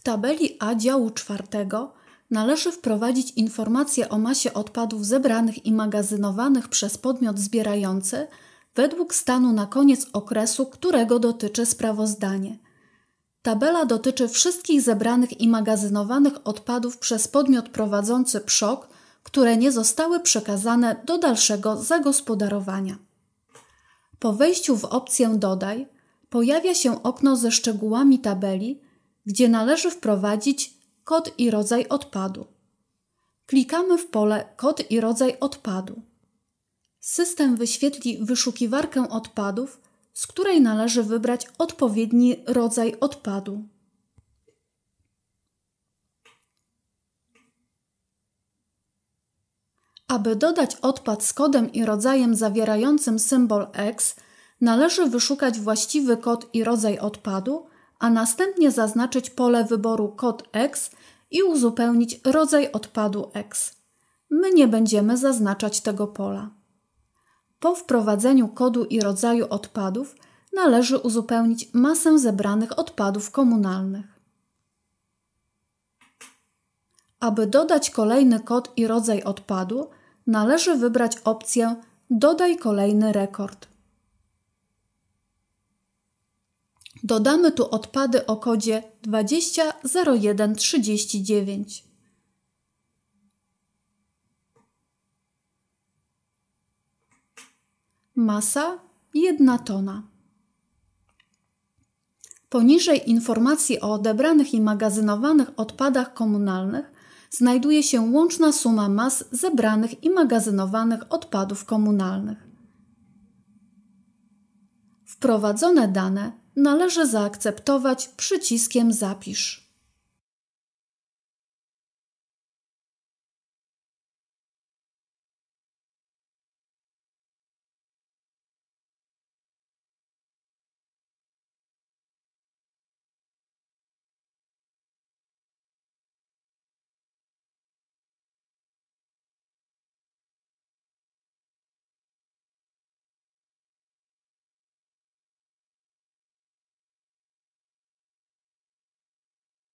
W tabeli A działu czwartego należy wprowadzić informacje o masie odpadów zebranych i magazynowanych przez podmiot zbierający według stanu na koniec okresu, którego dotyczy sprawozdanie. Tabela dotyczy wszystkich zebranych i magazynowanych odpadów przez podmiot prowadzący PSZOK, które nie zostały przekazane do dalszego zagospodarowania. Po wejściu w opcję Dodaj pojawia się okno ze szczegółami tabeli, gdzie należy wprowadzić kod i rodzaj odpadu. Klikamy w pole Kod i rodzaj odpadu. System wyświetli wyszukiwarkę odpadów, z której należy wybrać odpowiedni rodzaj odpadu. Aby dodać odpad z kodem i rodzajem zawierającym symbol X, należy wyszukać właściwy kod i rodzaj odpadu a następnie zaznaczyć pole wyboru kod X i uzupełnić rodzaj odpadu X. My nie będziemy zaznaczać tego pola. Po wprowadzeniu kodu i rodzaju odpadów należy uzupełnić masę zebranych odpadów komunalnych. Aby dodać kolejny kod i rodzaj odpadu, należy wybrać opcję Dodaj kolejny rekord. Dodamy tu odpady o kodzie 200139. Masa 1 tona. Poniżej informacji o odebranych i magazynowanych odpadach komunalnych znajduje się łączna suma mas zebranych i magazynowanych odpadów komunalnych. Wprowadzone dane należy zaakceptować przyciskiem Zapisz.